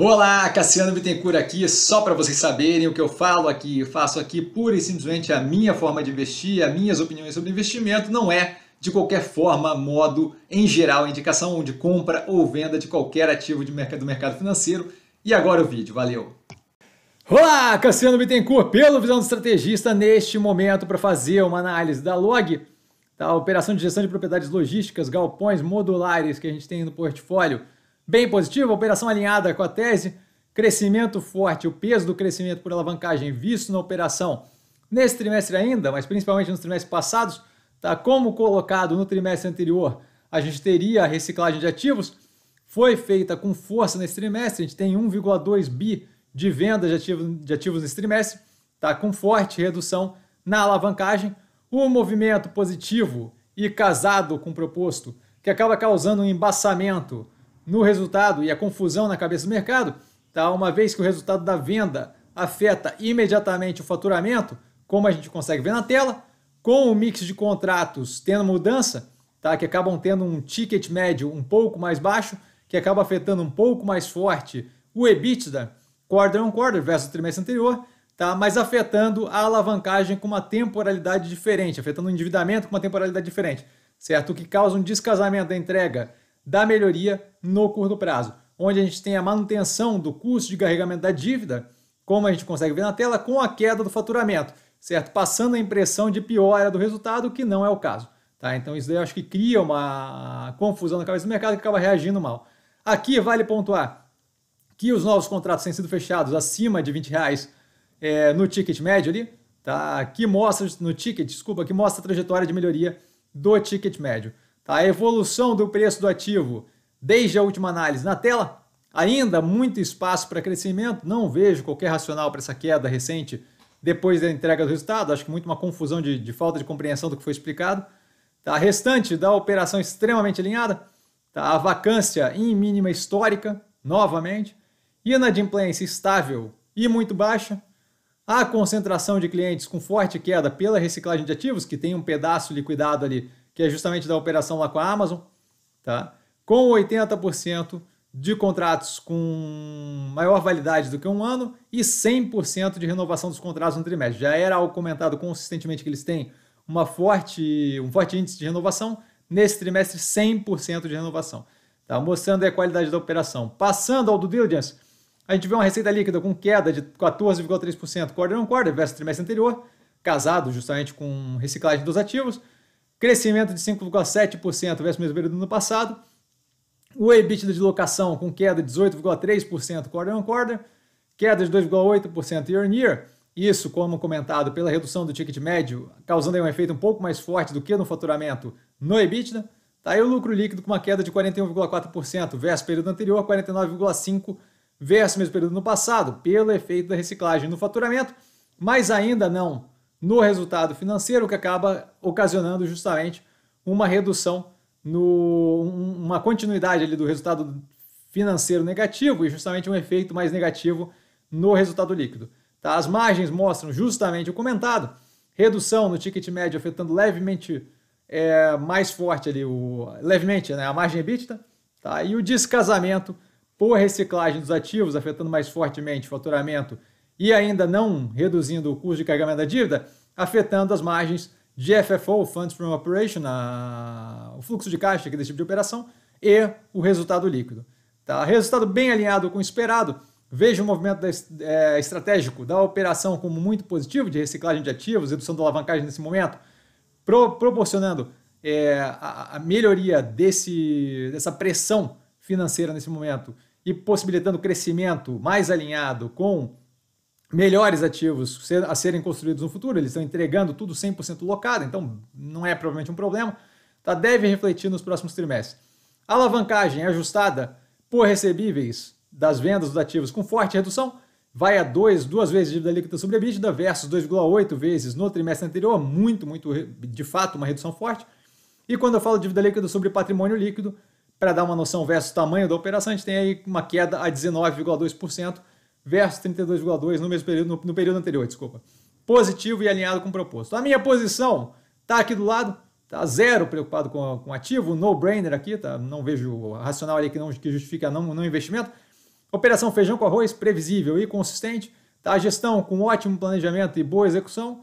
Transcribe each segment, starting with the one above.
Olá, Cassiano Bittencourt aqui, só para vocês saberem o que eu falo aqui, eu faço aqui pura e simplesmente a minha forma de investir, as minhas opiniões sobre investimento, não é de qualquer forma, modo, em geral, indicação de compra ou venda de qualquer ativo de mercado, do mercado financeiro. E agora o vídeo, valeu! Olá, Cassiano Bittencourt, pelo Visão do Estrategista, neste momento para fazer uma análise da LOG, da operação de gestão de propriedades logísticas, galpões modulares que a gente tem no portfólio, bem positiva, operação alinhada com a tese, crescimento forte, o peso do crescimento por alavancagem visto na operação nesse trimestre ainda, mas principalmente nos trimestres passados, tá como colocado no trimestre anterior, a gente teria a reciclagem de ativos, foi feita com força nesse trimestre, a gente tem 1,2 bi de vendas de ativos, de ativos nesse trimestre, tá com forte redução na alavancagem, o um movimento positivo e casado com o proposto, que acaba causando um embaçamento no resultado e a confusão na cabeça do mercado, tá? uma vez que o resultado da venda afeta imediatamente o faturamento, como a gente consegue ver na tela, com o mix de contratos tendo mudança, tá? que acabam tendo um ticket médio um pouco mais baixo, que acaba afetando um pouco mais forte o EBITDA quarter on quarter versus o trimestre anterior, tá? mas afetando a alavancagem com uma temporalidade diferente, afetando o endividamento com uma temporalidade diferente, certo? O que causa um descasamento da entrega da melhoria no curto prazo, onde a gente tem a manutenção do custo de carregamento da dívida, como a gente consegue ver na tela, com a queda do faturamento, certo? Passando a impressão de piora do resultado, que não é o caso. Tá? Então isso daí eu acho que cria uma confusão na cabeça do mercado que acaba reagindo mal. Aqui vale pontuar que os novos contratos têm sido fechados acima de 20 reais é, no ticket médio ali, tá? Que mostra no ticket, desculpa, que mostra a trajetória de melhoria do ticket médio a evolução do preço do ativo desde a última análise na tela. Ainda muito espaço para crescimento, não vejo qualquer racional para essa queda recente depois da entrega do resultado. Acho que muito uma confusão de, de falta de compreensão do que foi explicado. Tá? Restante da operação extremamente alinhada, tá? a vacância em mínima histórica, novamente, inadimplência estável e muito baixa, a concentração de clientes com forte queda pela reciclagem de ativos, que tem um pedaço liquidado ali que é justamente da operação lá com a Amazon, tá? com 80% de contratos com maior validade do que um ano e 100% de renovação dos contratos no trimestre. Já era algo comentado consistentemente que eles têm uma forte, um forte índice de renovação, nesse trimestre 100% de renovação. Tá? Mostrando a qualidade da operação. Passando ao do diligence, a gente vê uma receita líquida com queda de 14,3% quarter on quarter versus trimestre anterior, casado justamente com reciclagem dos ativos, crescimento de 5,7% versus o mesmo período do ano passado, o EBITDA de locação com queda de 18,3% quarter on quarter, queda de 2,8% year on year, isso, como comentado, pela redução do ticket médio, causando um efeito um pouco mais forte do que no faturamento no EBITDA. Tá aí o lucro líquido com uma queda de 41,4% versus período anterior, 49,5% versus mesmo período no passado, pelo efeito da reciclagem no faturamento, mas ainda não no resultado financeiro, que acaba ocasionando justamente uma redução, no, uma continuidade ali do resultado financeiro negativo e justamente um efeito mais negativo no resultado líquido. Tá? As margens mostram justamente o comentado, redução no ticket médio afetando levemente é, mais forte ali, o, levemente né, a margem EBITDA, tá? e o descasamento por reciclagem dos ativos afetando mais fortemente o faturamento e ainda não reduzindo o custo de carregamento da dívida, afetando as margens de FFO, Funds from Operation, a... o fluxo de caixa aqui é desse tipo de operação, e o resultado líquido. Tá? Resultado bem alinhado com o esperado. Vejo o movimento da, é, estratégico da operação como muito positivo, de reciclagem de ativos, redução da alavancagem nesse momento, pro, proporcionando é, a, a, melhoria desse, dessa pressão financeira nesse momento e possibilitando crescimento mais alinhado com melhores ativos a serem construídos no futuro, eles estão entregando tudo 100% locado, então não é provavelmente um problema, tá? deve refletir nos próximos trimestres. A alavancagem ajustada por recebíveis das vendas dos ativos com forte redução vai a dois duas vezes dívida líquida sobre EBITDA versus 2,8 vezes no trimestre anterior, muito, muito, de fato, uma redução forte. E quando eu falo dívida líquida sobre patrimônio líquido, para dar uma noção versus tamanho da operação, a gente tem aí uma queda a 19,2%, versus 32,2 no mesmo período, no, no período anterior, desculpa. Positivo e alinhado com o proposto A minha posição está aqui do lado, está zero preocupado com, com ativo, no-brainer aqui, tá? não vejo racional ali que, não, que justifica não, não investimento. Operação feijão com arroz, previsível e consistente. Tá? A gestão com ótimo planejamento e boa execução.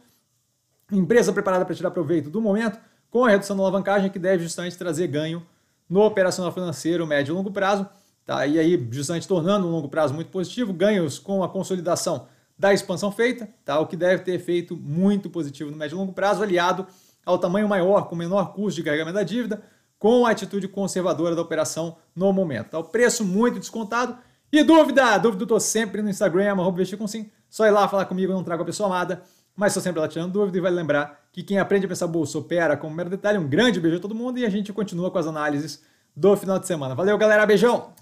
Empresa preparada para tirar proveito do momento, com a redução da alavancagem que deve justamente trazer ganho no operacional financeiro médio e longo prazo. Tá? E aí, justamente tornando um longo prazo muito positivo, ganhos com a consolidação da expansão feita, tá? o que deve ter efeito muito positivo no médio e longo prazo, aliado ao tamanho maior, com menor custo de carregamento da dívida, com a atitude conservadora da operação no momento. Tá? O preço muito descontado. E dúvida? Dúvida eu tô sempre no Instagram, arroba com sim. Só ir lá falar comigo, eu não trago a pessoa amada, mas estou sempre lá tirando dúvida e vale lembrar que quem aprende a pensar bolsa opera como mero detalhe. Um grande beijo a todo mundo e a gente continua com as análises do final de semana. Valeu, galera. Beijão!